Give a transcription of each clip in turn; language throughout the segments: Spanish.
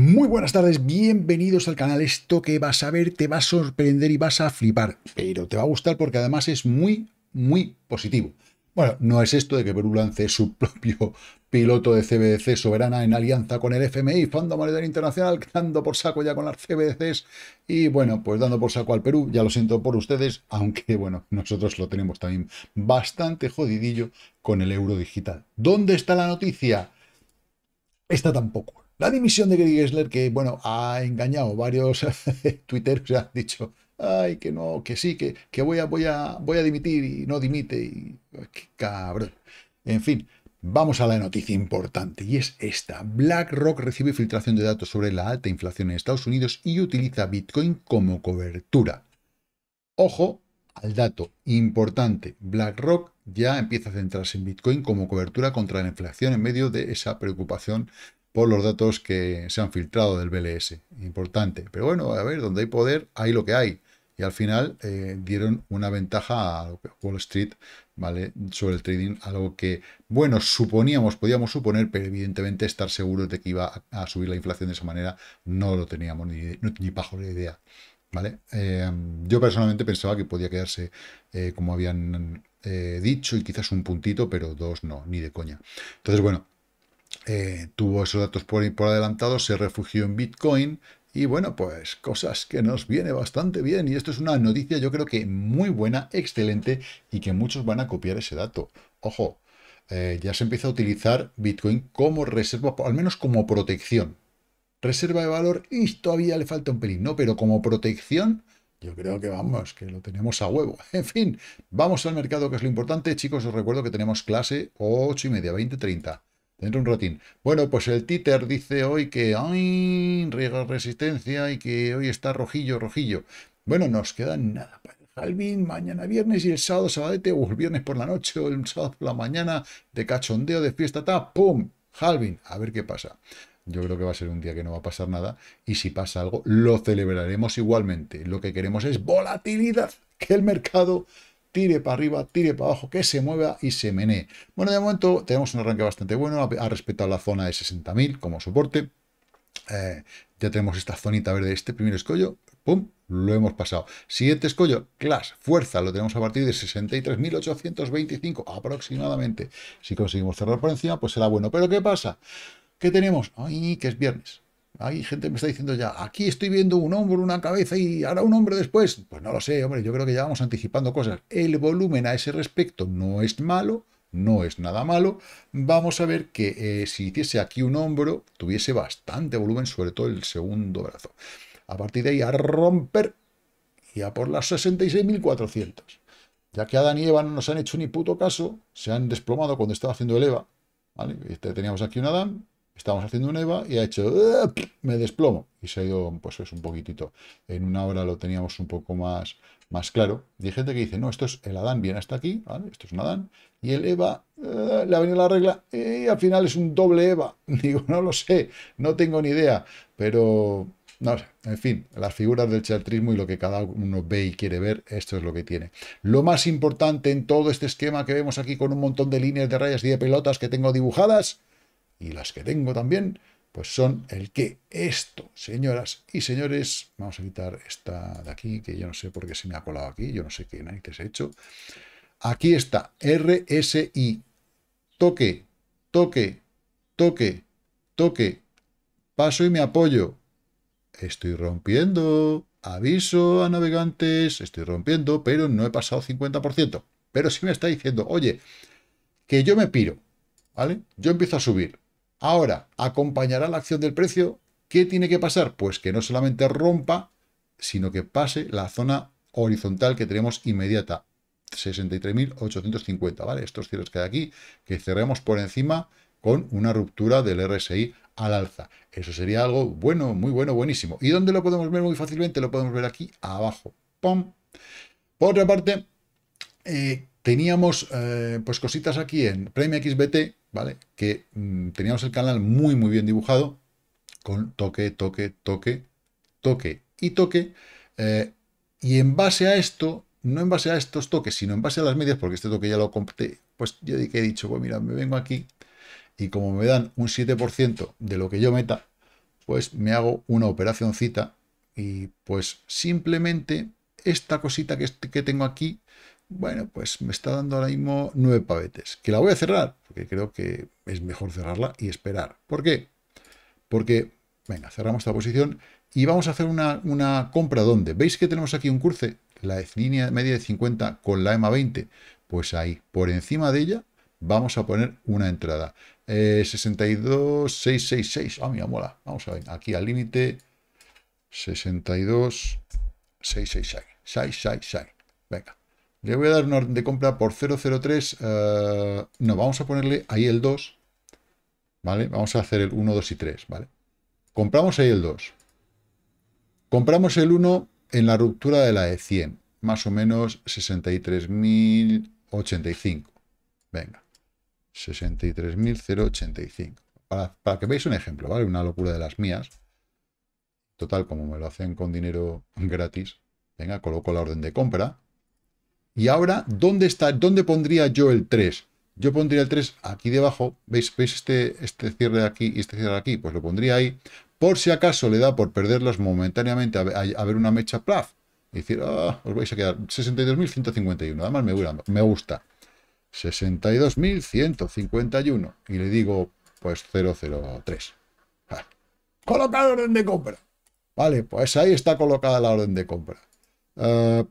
Muy buenas tardes, bienvenidos al canal. Esto que vas a ver te va a sorprender y vas a flipar, pero te va a gustar porque además es muy, muy positivo. Bueno, no es esto de que Perú lance su propio piloto de CBDC soberana en alianza con el FMI, Fondo Monetario Internacional, dando por saco ya con las CBDCs y bueno, pues dando por saco al Perú, ya lo siento por ustedes, aunque bueno, nosotros lo tenemos también bastante jodidillo con el euro digital. ¿Dónde está la noticia? Esta tampoco. La dimisión de Greg Gessler, que, bueno, ha engañado varios Twitter que han dicho, ay, que no, que sí, que, que voy, a, voy, a, voy a dimitir y no dimite. Y, cabrón. En fin, Vamos a la noticia importante y es esta. BlackRock recibe filtración de datos sobre la alta inflación en Estados Unidos y utiliza Bitcoin como cobertura. Ojo al dato importante. BlackRock ya empieza a centrarse en Bitcoin como cobertura contra la inflación en medio de esa preocupación los datos que se han filtrado del BLS. Importante. Pero bueno, a ver, donde hay poder, hay lo que hay. Y al final eh, dieron una ventaja a Wall Street ¿vale? sobre el trading, algo que, bueno, suponíamos, podíamos suponer, pero evidentemente estar seguros de que iba a, subir la inflación de esa manera no lo teníamos ni, ni bajo la idea. ¿vale? Eh, yo personalmente pensaba que podía quedarse eh, como habían dicho y quizás un puntito, pero dos no, ni de coña. Entonces, bueno, eh, tuvo esos datos por, por adelantado, se refugió en Bitcoin y bueno, pues cosas que nos viene bastante bien. Y esto es una noticia yo creo que muy buena, excelente y que muchos van a copiar ese dato. Ojo, eh, ya se empieza a utilizar Bitcoin como reserva, al menos como protección. Reserva de valor y todavía le falta un pelín, ¿no? Pero como protección, yo creo que vamos, que lo tenemos a huevo. En fin, vamos al mercado que es lo importante. Chicos, os recuerdo que tenemos clase 8 y media, 20, 30 de un rotín. Bueno, pues el títer dice hoy que hay resistencia y que hoy está rojillo, rojillo. Bueno, nos queda nada para el mañana viernes y el sábado, sabadete, o el viernes por la noche o el sábado por la mañana de cachondeo, de fiesta, ta, ¡pum! Halvin, a ver qué pasa. Yo creo que va a ser un día que no va a pasar nada y si pasa algo lo celebraremos igualmente. Lo que queremos es volatilidad, que el mercado tire para arriba, tire para abajo, que se mueva y se menee. Bueno, de momento tenemos un arranque bastante bueno, ha respetado la zona de 60.000 como soporte. Eh, ya tenemos esta zonita verde, este primer escollo, ¡pum! Lo hemos pasado. Siguiente escollo, clash, fuerza, lo tenemos a partir de 63.825 aproximadamente. Si conseguimos cerrar por encima, pues será bueno. Pero ¿qué pasa? ¿Qué tenemos? ¡Ay, que es viernes! Hay gente que me está diciendo ya, aquí estoy viendo un hombro, una cabeza y ahora un hombre después. Pues no lo sé, hombre, yo creo que ya vamos anticipando cosas. El volumen a ese respecto no es malo, no es nada malo. Vamos a ver que eh, si hiciese aquí un hombro, tuviese bastante volumen, sobre todo el segundo brazo. A partir de ahí a romper y a por las 66.400. Ya que Adán y Eva no nos han hecho ni puto caso, se han desplomado cuando estaba haciendo el Eva. Este, teníamos aquí un Adán, Estamos haciendo un EVA y ha hecho, ¡eh! me desplomo. Y se ha ido, pues es un poquitito. En una hora lo teníamos un poco más, más claro. Y hay gente que dice, no, esto es el Adán, viene hasta aquí, ¿vale? Esto es un Adán. Y el EVA, eh, le ha venido la regla, y al final es un doble EVA. Digo, no lo sé, no tengo ni idea. Pero no en fin, las figuras del chartrismo y lo que cada uno ve y quiere ver, esto es lo que tiene. Lo más importante en todo este esquema que vemos aquí con un montón de líneas de rayas y de pelotas que tengo dibujadas y las que tengo también, pues son el que esto, señoras y señores, vamos a quitar esta de aquí, que yo no sé por qué se me ha colado aquí, yo no sé qué se ha hecho. Aquí está, RSI, toque, toque, toque, toque, paso y me apoyo. Estoy rompiendo, aviso a navegantes, estoy rompiendo, pero no he pasado 50%. Pero sí me está diciendo, oye, que yo me piro, ¿vale? Yo empiezo a subir, Ahora, ¿acompañará la acción del precio? ¿Qué tiene que pasar? Pues que no solamente rompa, sino que pase la zona horizontal que tenemos inmediata, 63.850, ¿vale? Estos cierres que hay aquí, que cerremos por encima con una ruptura del RSI al alza. Eso sería algo bueno, muy bueno, buenísimo. ¿Y dónde lo podemos ver muy fácilmente? Lo podemos ver aquí abajo. ¡Pum! Por otra parte, eh, teníamos eh, pues cositas aquí en Premium XBT que mm, teníamos el canal muy, muy bien dibujado, con toque, toque, toque, toque y toque, eh, y en base a esto, no en base a estos toques, sino en base a las medias, porque este toque ya lo compré, pues yo que he dicho, pues mira, me vengo aquí, y como me dan un 7% de lo que yo meta, pues me hago una operacioncita, y pues simplemente esta cosita que, que tengo aquí, bueno, pues me está dando ahora mismo nueve pavetes, que la voy a cerrar, porque creo que es mejor cerrarla y esperar. ¿Por qué? Porque, venga, cerramos esta posición y vamos a hacer una, compra donde. ¿Veis que tenemos aquí un cruce? La línea media de 50 con la EMA 20. Pues ahí, por encima de ella, vamos a poner una entrada. Eh, 62,666. Ah, mira, mola. Vamos a ver, aquí al límite. 62,666. 6. Venga, le voy a dar una orden de compra por 003. Eh, no, vamos a ponerle ahí el 2. ¿Vale? Vamos a hacer el 1, 2 y 3. ¿Vale? Compramos ahí el 2. Compramos el 1 en la ruptura de la e 100. Más o menos 63.085. Venga. 63.085. Para, para que veáis un ejemplo, ¿vale? Una locura de las mías. Total, como me lo hacen con dinero gratis. Venga, coloco la orden de compra. Y ahora, ¿dónde, está, dónde pondría yo el 3? Yo pondría el 3 aquí debajo. ¿Veis, ¿Veis este, este cierre de aquí y este cierre aquí? Pues lo pondría ahí. Por si acaso le da por perderlos momentáneamente a, ver una mecha plaf. Y decir, ah, os vais a quedar 62.151. Además me, me gusta. 62.151. Y le digo, pues 003. ¡Coloca la orden de compra. Vale, pues ahí está colocada la orden de compra. Eh,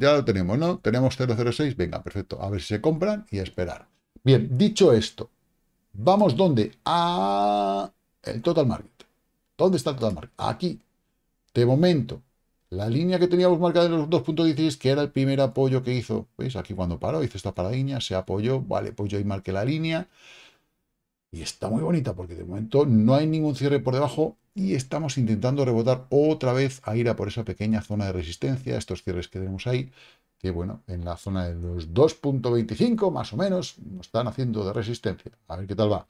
ya lo tenemos, ¿no? Tenemos 006. Venga, perfecto. A ver si se compran y a esperar. Bien, dicho esto, vamos donde? A el total market. ¿Dónde está el total market? Aquí. De momento, la línea que teníamos marcada en los 2.16, que era el primer apoyo que hizo, ¿veis? Aquí cuando paró, hizo esta línea se apoyó, vale, pues yo ahí marqué la línea. Y está muy bonita porque de momento no hay ningún cierre por debajo y estamos intentando rebotar otra vez a ir a por esa pequeña zona de resistencia, estos cierres que tenemos ahí, que bueno, en la zona de los 2.25 más o menos nos están haciendo de resistencia. A ver qué tal va.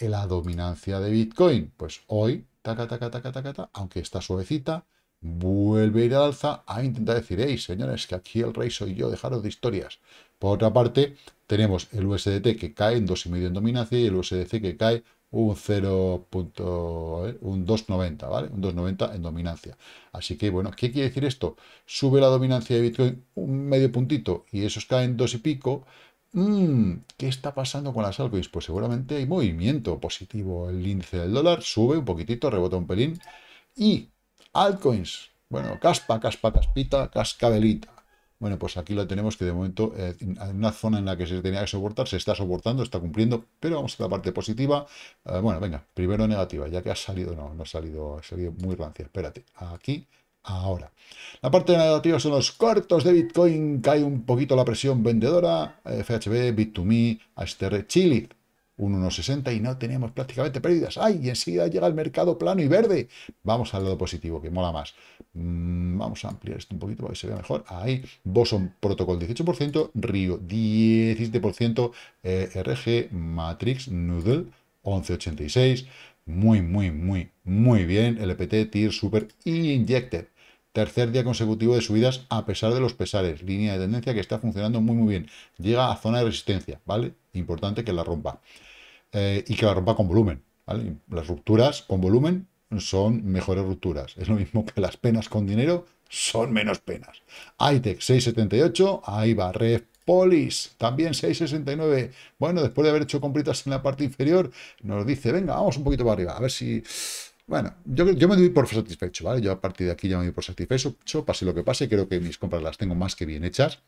la dominancia de Bitcoin, pues hoy, taca, taca, taca, taca, taca, aunque está suavecita, vuelve a ir al alza a ah, intentar decir, señores, que aquí el rey soy yo, dejaros de historias. Por otra parte, tenemos el USDT que cae en 2,5 en dominancia y el USDC que cae un 0. un 2,90, ¿vale? Un 2,90 en dominancia. Así que, bueno, ¿qué quiere decir esto? Sube la dominancia de Bitcoin un medio puntito y esos caen dos y pico. Mm, ¿Qué está pasando con las altcoins? Pues seguramente hay movimiento positivo. El índice del dólar sube un poquitito, rebota un pelín y altcoins. Bueno, caspa, caspa, caspita, cascabelita. Bueno, pues aquí lo tenemos que de momento eh, en una zona en la que se tenía que soportar, se está soportando, está cumpliendo, pero vamos a la parte positiva. Eh, bueno, venga, primero negativa, ya que ha salido, no, no ha salido, ha salido muy rancia. Espérate, aquí ahora. La parte negativa son los cortos de Bitcoin, cae un poquito la presión vendedora, eh, FHB, Bit2Me, HTR, Chili. 1,60 y no tenemos prácticamente pérdidas. ¡Ay! Y enseguida llega el mercado plano y verde. Vamos al lado positivo, que mola más. Mm, vamos a ampliar esto un poquito para que se vea mejor. Ahí, Boson Protocol 18%, Río 17%, e RG Matrix Noodle 11,86%. Muy, muy, muy, muy bien. LPT Tier Super Injected. Tercer día consecutivo de subidas a pesar de los pesares. Línea de tendencia que está funcionando muy, muy bien. Llega a zona de resistencia, ¿vale? Importante que la rompa. Eh, y que la rompa con volumen. ¿vale? Las rupturas con volumen son mejores rupturas. Es lo mismo que las penas con dinero son menos penas. ITEC 678, ahí va, Polis, también 669. Bueno, después de haber hecho compritas en la parte inferior, nos dice, venga, vamos un poquito para arriba, a ver si... Bueno, yo, yo me doy por satisfecho, ¿vale? Yo a partir de aquí ya me doy por satisfecho, pase lo que pase, creo que mis compras las tengo más que bien hechas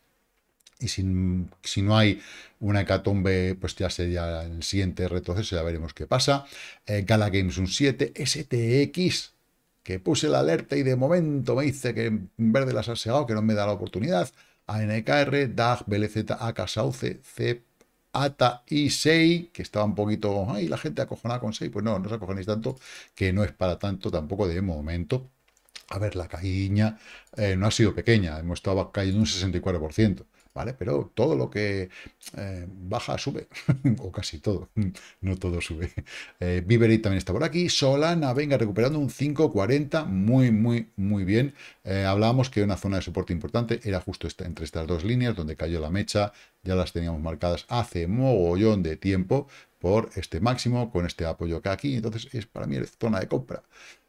y si, no hay una hecatombe, pues ya sería el siguiente retroceso, ya veremos qué pasa. Eh, Gala Games un 7, STX, que puse la alerta y de momento me dice que en verde las ha segado, que no me da la oportunidad. ANKR, DAG, BLZ, AK, Sauce, CEP, ATA y 6, que estaba un poquito, ay, la gente acojonada con 6, pues no, no os acojonéis tanto, que no es para tanto tampoco de momento. A ver, la caída eh, no ha sido pequeña, hemos estado cayendo un 64%. Pero todo lo que eh, baja sube, o casi todo, no todo sube. Eh, también está por aquí, Solana, venga, recuperando un 5.40, muy, muy, muy bien. Eh, hablábamos que una zona de soporte importante era justo entre estas dos líneas, donde cayó la mecha, ya las teníamos marcadas hace mogollón de tiempo, por este máximo, con este apoyo que aquí. Entonces, es para mí es zona de compra.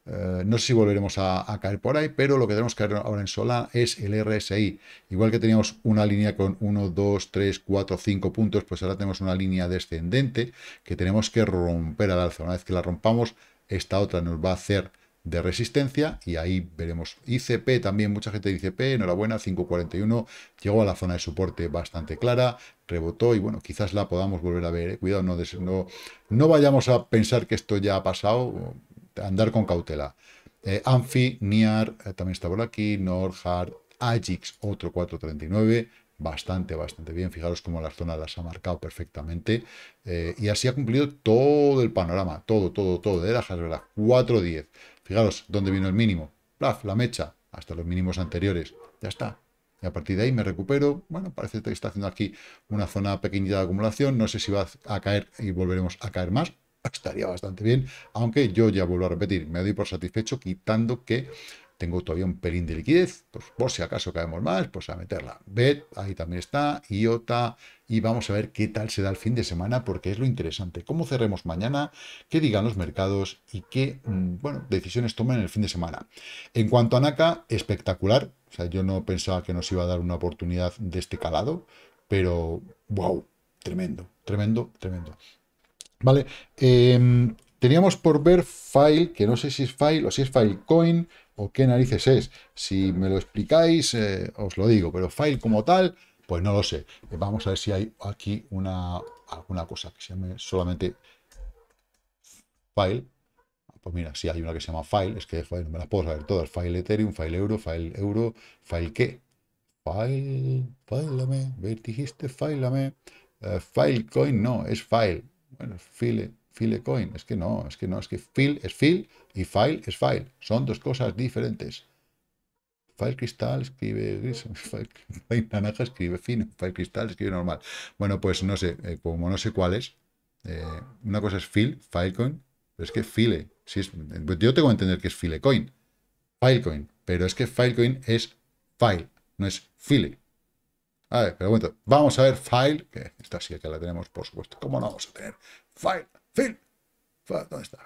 Eh, no sé si volveremos a, caer por ahí, pero lo que tenemos que ver ahora en sola es el RSI. Igual que teníamos una línea con 1, 2, 3, 4, 5 puntos, pues ahora tenemos una línea descendente que tenemos que romper al alza. Una vez que la rompamos, esta otra nos va a hacer de resistencia y ahí veremos ICP también, mucha gente dice ICP, enhorabuena, 541, llegó a la zona de soporte bastante clara, rebotó y bueno, quizás la podamos volver a ver, ¿eh? cuidado, no, no, no, vayamos a pensar que esto ya ha pasado, andar con cautela. Eh, Anfi, NIAR, eh, también está por aquí, Norhard, Ajix, otro 439, bastante, bastante bien. Fijaros cómo las zonas las ha marcado perfectamente. y así ha cumplido todo el panorama, todo, todo, todo. De la cuatro 410, Fijaros dónde vino el mínimo. Plaf, la mecha, hasta los mínimos anteriores. Ya está. Y a partir de ahí me recupero. Bueno, parece que está haciendo aquí una zona pequeñita de acumulación. No sé si va a caer y volveremos a caer más. Estaría bastante bien. Aunque yo ya vuelvo a repetir, me doy por satisfecho quitando que tengo todavía un pelín de liquidez, pues, por si acaso caemos más, pues a meterla. BET, ahí también está, IOTA, y vamos a ver qué tal se da el fin de semana, porque es lo interesante. Cómo cerremos mañana, qué digan los mercados y qué mm, bueno, decisiones toman el fin de semana. En cuanto a NACA, espectacular. O sea, yo no pensaba que nos iba a dar una oportunidad de este calado, pero wow, tremendo, tremendo, tremendo. Vale, em, Teníamos por ver File, que no sé si es File o si es Filecoin o qué narices es. Si me lo explicáis, eh, os lo digo, pero File como tal, pues no lo sé. Eh, vamos a ver si hay aquí una, alguna cosa que se llame solamente File. Pues mira, si hay una que se llama File, es que no me las puedo saber todas. File Ethereum, File Euro, File Euro, File qué. File, eh, file, dijiste fileame file Filecoin no, es File. Bueno, File Filecoin. Es que no, es que no, es que Fil es file y File es File. Son dos cosas diferentes. File cristal escribe gris, file, escribe fino, file cristal escribe normal. Bueno, pues no sé, eh, como no sé cuál es, eh, una cosa es Fil, Filecoin, pero es que File, si pues yo tengo que entender que es Filecoin, Filecoin, pero es que Filecoin es File, no es File. A ver, pero bueno, vamos a ver File, que esta sí que la tenemos, por supuesto. ¿Cómo no vamos a tener File? Fil. ¿Dónde está?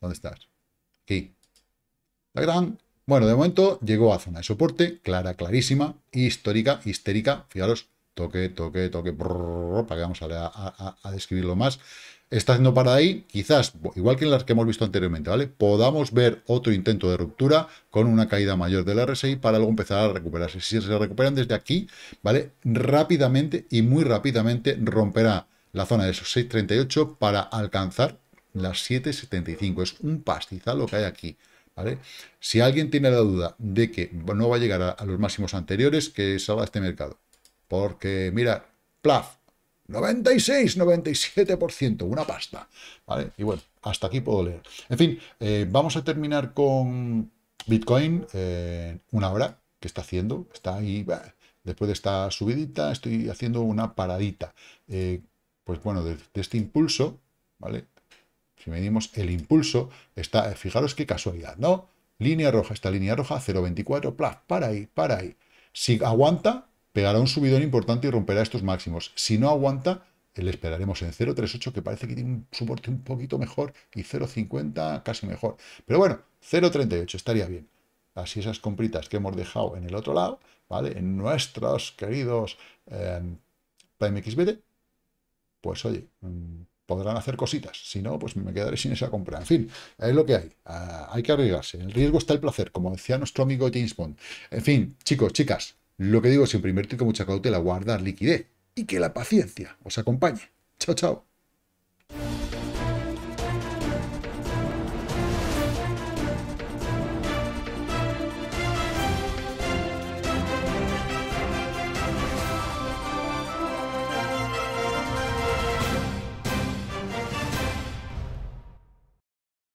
¿Dónde estás? Aquí. La gran. Bueno, de momento llegó a zona de soporte, clara, clarísima, histórica, histérica. Fijaros, toque, toque, toque, para que vamos a, describirlo más. Está haciendo para ahí, quizás, igual que en las que hemos visto anteriormente, ¿vale? Podamos ver otro intento de ruptura con una caída mayor del RSI para luego empezar a recuperarse. Si se recuperan desde aquí, ¿vale? Rápidamente y muy rápidamente romperá la zona de esos 6.38 para alcanzar las 7.75. Es un pastizal lo que hay aquí. ¿vale? Si alguien tiene la duda de que no va a llegar a, los máximos anteriores, que salga este mercado. Porque, mira, plaf, 96, 97%, una pasta. ¿Vale? Y bueno, hasta aquí puedo leer. En fin, eh, vamos a terminar con Bitcoin, eh, una hora que está haciendo, está ahí, después de esta subidita, estoy haciendo una paradita. Eh, pues bueno, de, este impulso, ¿vale? Si medimos el impulso, está, fijaros qué casualidad, ¿no? Línea roja, esta línea roja, 0,24, plaf, para ahí, para ahí. Si aguanta, pegará un subidón importante y romperá estos máximos. Si no aguanta, eh, le esperaremos en 0,38, que parece que tiene un soporte un poquito mejor, y 0,50 casi mejor. Pero bueno, 0,38 estaría bien. Así esas compritas que hemos dejado en el otro lado, ¿vale? En nuestros queridos eh, pues oye, mm, podrán hacer cositas. Si no, pues me quedaré sin esa compra. En fin, es lo que hay. Ah, hay que arriesgarse. El riesgo está el placer, como decía nuestro amigo James Bond. En fin, chicos, chicas, lo que digo siempre, invertir con mucha cautela, guardar liquidez y que la paciencia os acompañe. Chao, chao.